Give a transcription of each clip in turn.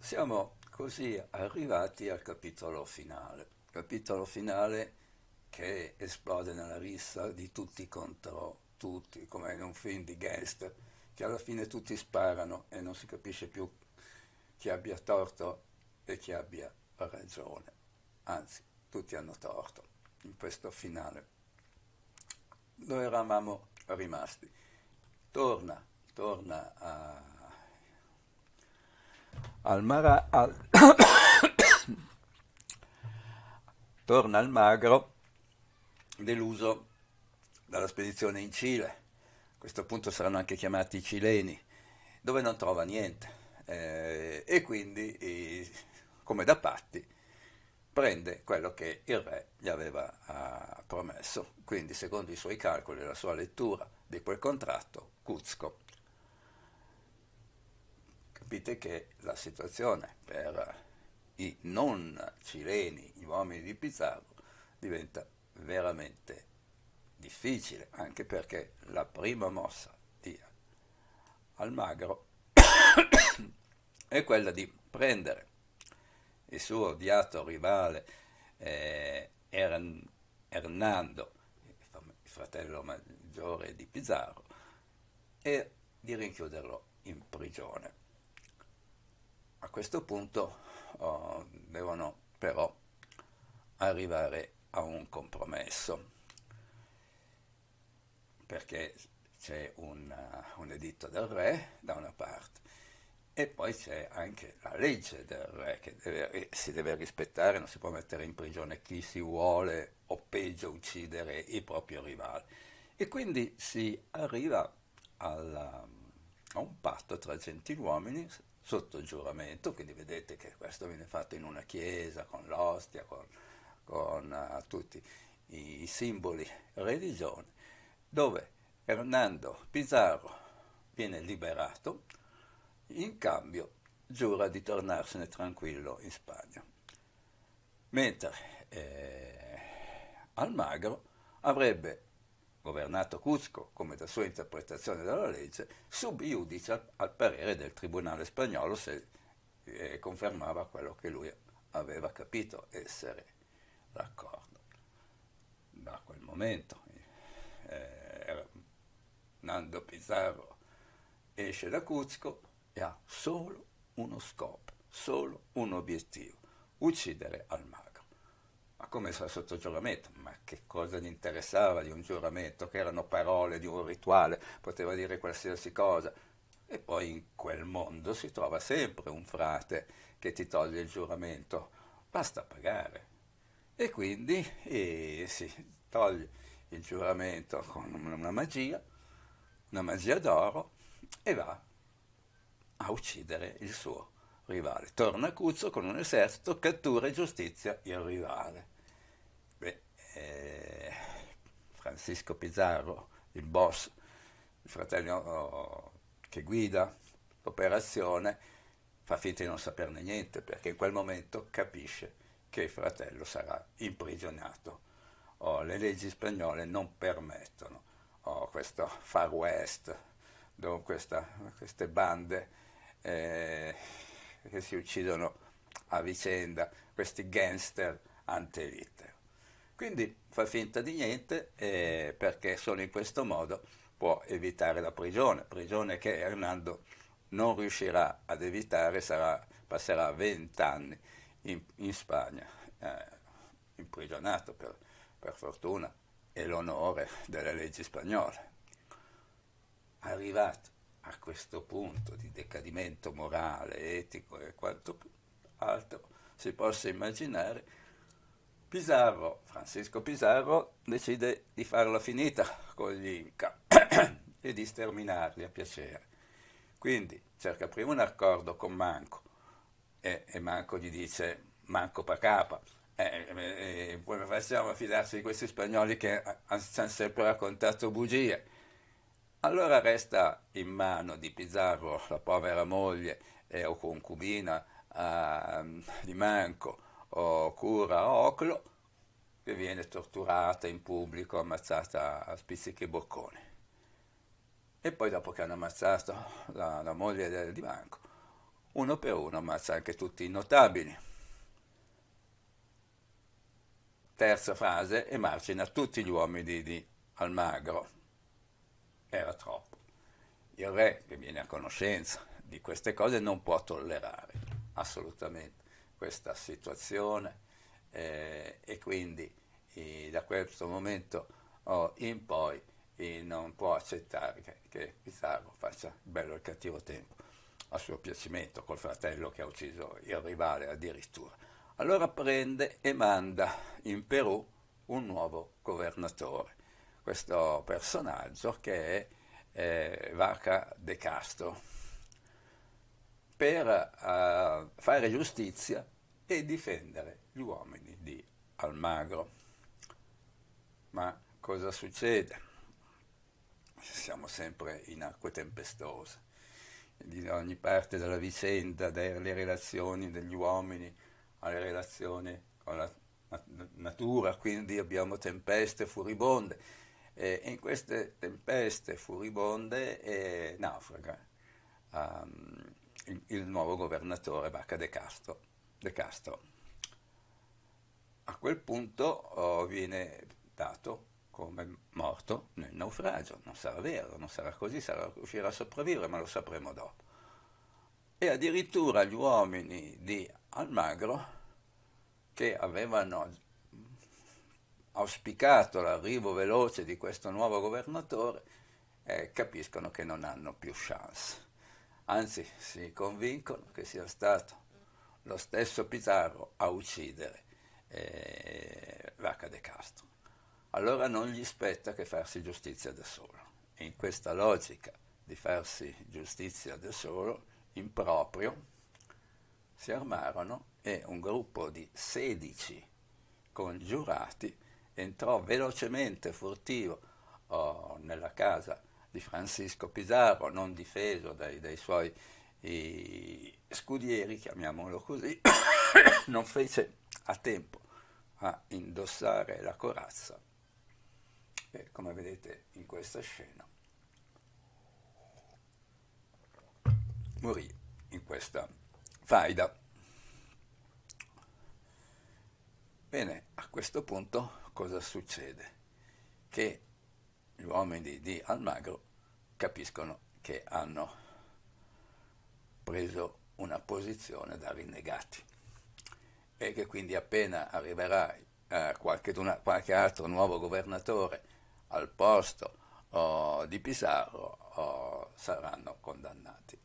Siamo così arrivati al capitolo finale, capitolo finale che esplode nella rissa di tutti contro tutti, come in un film di Gangster, che alla fine tutti sparano e non si capisce più chi abbia torto e chi abbia ragione. Anzi, tutti hanno torto in questo finale. Dove eravamo rimasti? Torna, torna a Almara, al, torna al magro deluso dalla spedizione in Cile, a questo punto saranno anche chiamati i cileni, dove non trova niente eh, e quindi, eh, come da patti, prende quello che il re gli aveva eh, promesso. Quindi, secondo i suoi calcoli e la sua lettura di quel contratto, Cuzco capite che la situazione per i non cileni, gli uomini di Pizarro, diventa veramente difficile, anche perché la prima mossa di Almagro è quella di prendere il suo odiato rivale eh, Hern Hernando, il fratello maggiore di Pizarro, e di rinchiuderlo in prigione. A questo punto oh, devono però arrivare a un compromesso perché c'è un, uh, un, editto del re da una parte e poi c'è anche la legge del re che deve, si deve rispettare, non si può mettere in prigione chi si vuole o peggio uccidere i propri rivali. E quindi si arriva alla, um, a un patto tra gentiluomini sotto giuramento, quindi vedete che questo viene fatto in una chiesa, con l'ostia, con, con uh, tutti i simboli religiosi, dove Hernando Pizarro viene liberato, in cambio giura di tornarsene tranquillo in Spagna. Mentre eh, Almagro avrebbe governato Cusco, come da sua interpretazione della legge, sub iudice al, parere del tribunale spagnolo se eh, confermava quello che lui aveva capito essere l'accordo. Da quel momento eh, eh Nando Pizarro esce da Cusco e ha solo uno scopo, solo un obiettivo, uccidere al mare. Ma come sarà sotto giuramento? Ma che cosa gli interessava di un giuramento? Che erano parole di un rituale, poteva dire qualsiasi cosa. E poi in quel mondo si trova sempre un frate che ti toglie il giuramento, basta pagare. E quindi eh, si toglie il giuramento con una magia, una magia d'oro, e va a uccidere il suo rivale. Torna Cuzzo con un esercito, cattura e giustizia il rivale. Beh, eh, Francisco Pizarro, il boss, il fratello oh, che guida l'operazione, fa finta di non saperne niente perché in quel momento capisce che il fratello sarà imprigionato. Oh, le leggi spagnole non permettono oh, questo far west, dove questa, queste bande eh, che si uccidono a vicenda, questi gangster ante litteram. Quindi fa finta di niente eh, perché solo in questo modo può evitare la prigione, prigione che Hernando non riuscirà ad evitare, sarà, passerà 20 anni in, in Spagna, eh, imprigionato per, per fortuna e l'onore delle leggi spagnole. Arrivato a questo punto di decadimento morale, etico e quanto altro si possa immaginare, Pizarro, Francesco Pizarro, decide di farla finita con gli Inca e di sterminarli a piacere. Quindi cerca prima un accordo con Manco e, e Manco gli dice Manco pa capa, eh, come facciamo a fidarci di questi spagnoli che hanno sempre raccontato bugie? Allora resta in mano di Pizarro la povera moglie eh, o concubina eh, di Manco o cura Oclo che viene torturata in pubblico, ammazzata a spizzichi e boccone. E poi dopo che hanno ammazzato la, la moglie di Manco, uno per uno ammazza anche tutti i notabili. Terza frase e marcina tutti gli uomini di, di Almagro, era troppo. Il re che viene a conoscenza di queste cose non può tollerare assolutamente questa situazione eh, e quindi eh, da questo momento oh, in poi eh, non può accettare che, che Pizarro faccia il bello e il cattivo tempo a suo piacimento col fratello che ha ucciso il rivale addirittura. Allora prende e manda in Perù un nuovo governatore questo personaggio che è eh, Vaca De Castro, per eh, fare giustizia e difendere gli uomini di Almagro. Ma cosa succede? Siamo sempre in acque tempestose, di ogni parte della vicenda, dalle relazioni degli uomini alle relazioni con la natura, quindi abbiamo tempeste furibonde e in queste tempeste furibonde eh, naufraga um, ehm, il, il, nuovo governatore Bacca De Castro. De Castro. A quel punto oh, viene dato come morto nel naufragio. Non sarà vero, non sarà così, sarà, riuscirà a sopravvivere, ma lo sapremo dopo. E addirittura gli uomini di Almagro, che avevano auspicato l'arrivo veloce di questo nuovo governatore, eh, capiscono che non hanno più chance. Anzi, si convincono che sia stato lo stesso Pizarro a uccidere eh, Vaca de Castro. Allora non gli spetta che farsi giustizia da solo. In questa logica di farsi giustizia da solo, improprio, si armarono e un gruppo di 16 congiurati entrò velocemente furtivo oh, nella casa di Francisco Pizarro, non difeso dai, dai suoi i, scudieri, chiamiamolo così, non fece a tempo a indossare la corazza, e, come vedete in questa scena, morì in questa faida. Bene, a questo punto cosa succede? Che gli uomini di Almagro capiscono che hanno preso una posizione da rinnegati e che quindi appena arriverà eh, qualche, qualche, altro nuovo governatore al posto oh, di Pisarro oh, saranno condannati.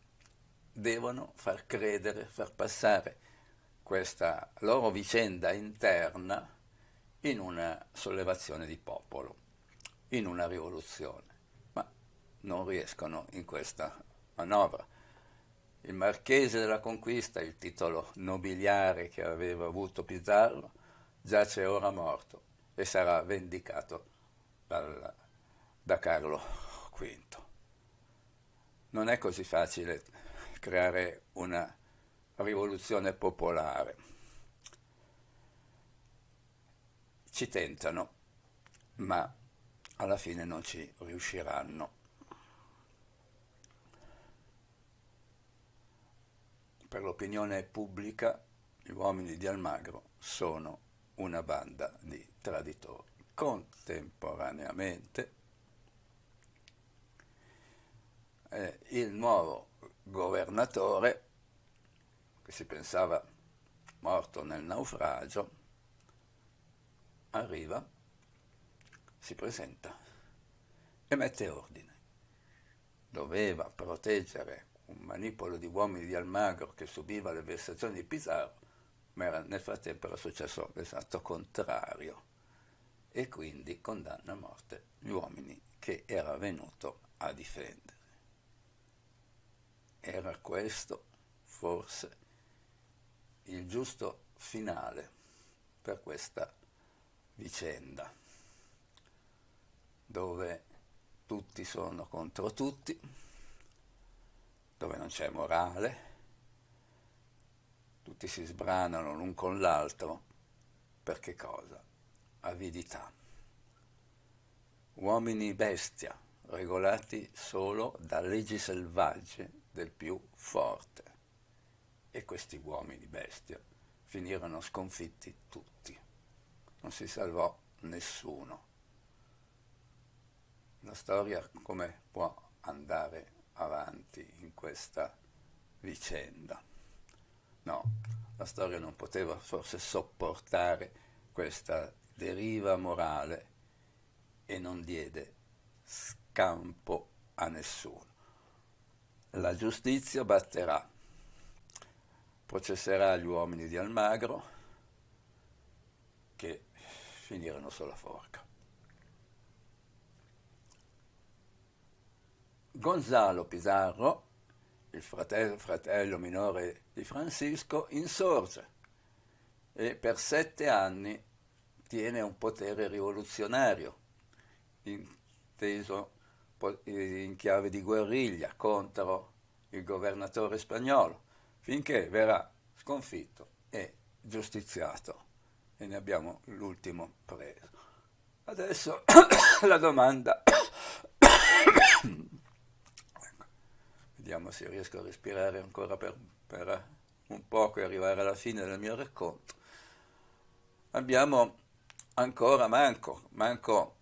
Devono far credere, far passare questa loro vicenda interna in una sollevazione di popolo, in una rivoluzione, ma non riescono in questa manovra. Il marchese della conquista, il titolo nobiliare che aveva avuto Pizarro, giace ora morto e sarà vendicato dal, da Carlo V. Non è così facile creare una rivoluzione popolare ci tentano, ma alla fine non ci riusciranno. Per l'opinione pubblica gli uomini di Almagro sono una banda di traditori. Contemporaneamente eh, il nuovo governatore, che si pensava morto nel naufragio, arriva, si presenta e mette ordine. Doveva proteggere un manipolo di uomini di Almagro che subiva le vessazioni di Pizarro, ma era, nel frattempo era successo l'esatto contrario e quindi condanna a morte gli uomini che era venuto a difendere. Era questo forse il giusto finale per questa vicenda dove tutti sono contro tutti, dove non c'è morale, tutti si sbranano l'un con l'altro, per che cosa? Avidità. Uomini bestia, regolati solo da leggi selvagge del più forte. E questi uomini bestia finirono sconfitti tutti non si salvò nessuno. La storia come può andare avanti in questa vicenda? No, la storia non poteva forse sopportare questa deriva morale e non diede scampo a nessuno. La giustizia batterà, processerà gli uomini di Almagro che finirono sulla forca. Gonzalo Pizarro, il fratello, fratello minore di Francisco, insorge e per sette anni tiene un potere rivoluzionario, inteso in chiave di guerriglia contro il governatore spagnolo, finché verrà sconfitto e giustiziato e ne abbiamo l'ultimo preso. Adesso la domanda, ecco. vediamo se riesco a respirare ancora per, per eh, un poco e arrivare alla fine del mio racconto. Abbiamo ancora Manco, Manco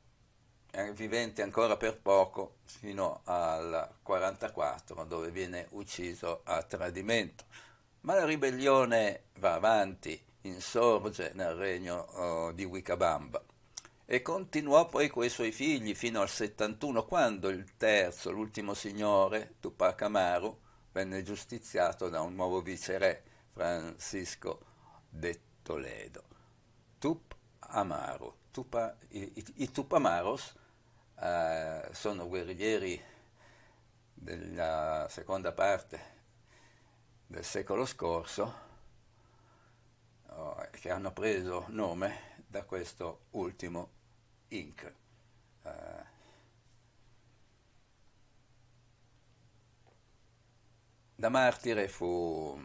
è vivente ancora per poco fino al 44 dove viene ucciso a tradimento. Ma la ribellione va avanti insorge nel regno uh, di Wicabamba e continuò poi coi suoi figli fino al 71 quando il terzo, l'ultimo signore, Tupac Amaru, venne giustiziato da un nuovo viceré, Francisco de Toledo. Tup Amaru. Tupa, i, i, I Tupamaros eh, sono guerriglieri della seconda parte del secolo scorso che hanno preso nome da questo ultimo Inc. Uh, da martire fu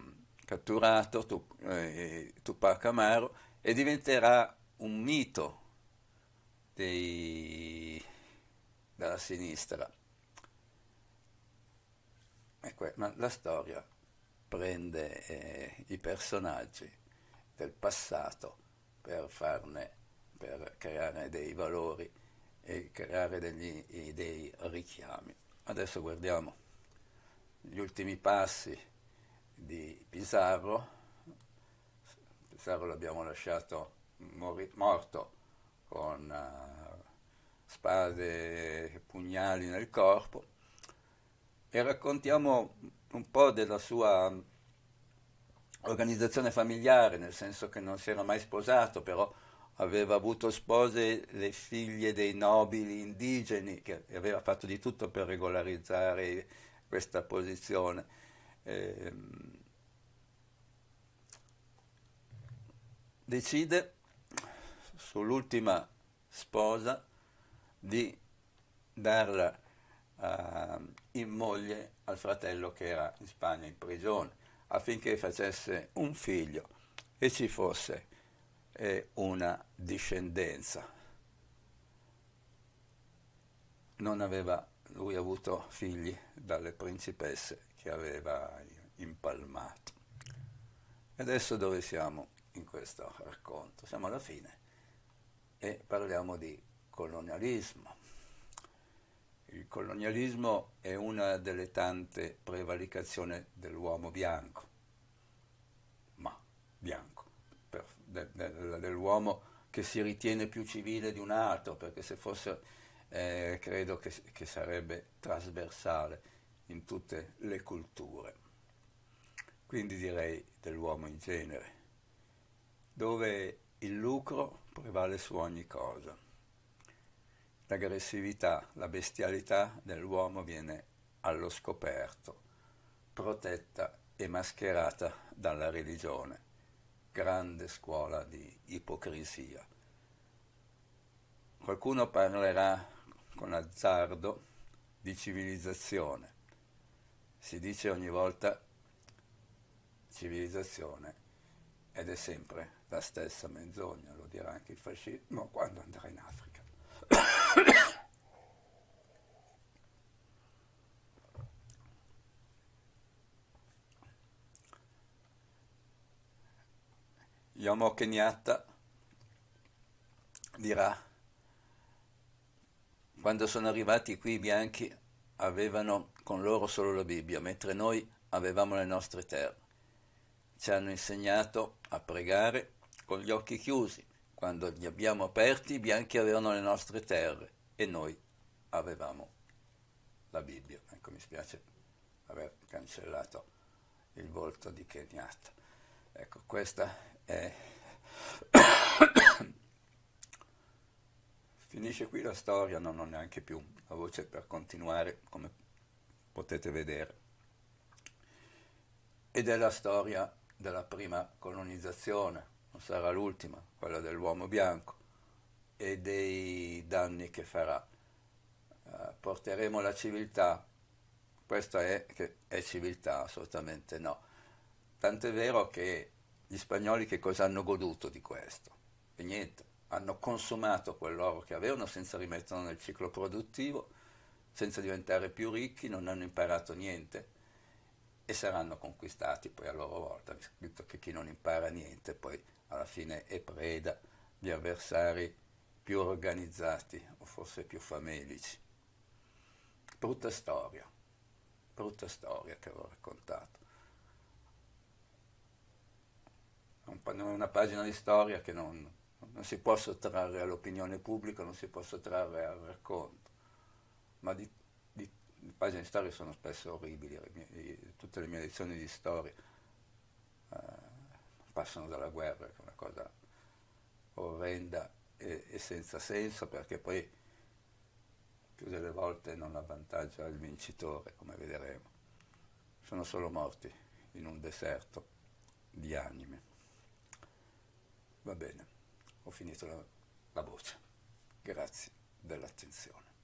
catturato eh, Tupac Amaro e diventerà un mito dei, della sinistra. Que- ecco, ma la storia prende eh, i personaggi del passato per, farne, per creare dei valori e creare degli, dei richiami. Adesso guardiamo gli ultimi passi di Pizarro. Pizarro l'abbiamo lasciato mori- morto con uh, spade e pugnali nel corpo e raccontiamo un po' della sua organizzazione familiare, nel senso che non si era mai sposato, però aveva avuto spose le figlie dei nobili indigeni, che aveva fatto di tutto per regolarizzare questa posizione. Eh, decide sull'ultima sposa di darla uh, in moglie al fratello che era in Spagna in prigione affinché facesse un figlio e ci fosse eh, una discendenza. Non aveva lui avuto figli dalle principesse che aveva impalmato. E adesso dove siamo in questo racconto? Siamo alla fine e parliamo di colonialismo. Il colonialismo è una delle tante prevaricazioni dell'uomo bianco, ma bianco, per, de, de, dell'uomo che si ritiene più civile di un altro, perché se fosse, eh, credo che, che sarebbe trasversale in tutte le culture. Quindi direi dell'uomo in genere, dove il lucro prevale su ogni cosa l'aggressività, la bestialità dell'uomo viene allo scoperto, protetta e mascherata dalla religione, grande scuola di ipocrisia. Qualcuno parlerà con azzardo di civilizzazione. Si dice ogni volta civilizzazione ed è sempre la stessa menzogna, lo dirà anche il fascismo quando andrà in Africa. Yomo Kenyatta dirà, quando sono arrivati qui i bianchi avevano con loro solo la Bibbia, mentre noi avevamo le nostre terre. Ci hanno insegnato a pregare con gli occhi chiusi, quando li abbiamo aperti i bianchi avevano le nostre terre e noi avevamo la Bibbia. Ecco, mi spiace aver cancellato il volto di Kenyatta. Ecco, questa è... Finisce qui la storia, non ho neanche più la voce per continuare, come potete vedere. Ed è la storia della prima colonizzazione sarà l'ultima, quella dell'uomo bianco, e dei danni che farà. Uh, porteremo la civiltà, questa è, è civiltà, assolutamente no. Tant'è vero che gli spagnoli che cosa hanno goduto di questo? E niente, hanno consumato quell'oro che avevano senza rimetterlo nel ciclo produttivo, senza diventare più ricchi, non hanno imparato niente e saranno conquistati poi a loro volta, visto che chi non impara niente poi alla fine è preda di avversari più organizzati o forse più famelici. Brutta storia, brutta storia che ho raccontato. È una pagina di storia che non, non si può sottrarre all'opinione pubblica, non si può sottrarre al racconto, ma di, di, le pagine di storia sono spesso orribili, le mie, tutte le mie lezioni di storia. Eh, passano dalla guerra, che è una cosa orrenda e, e senza senso, perché poi più delle volte non avvantaggia il vincitore, come vedremo. Sono solo morti in un deserto di anime. Va bene, ho finito la, la voce. Grazie dell'attenzione.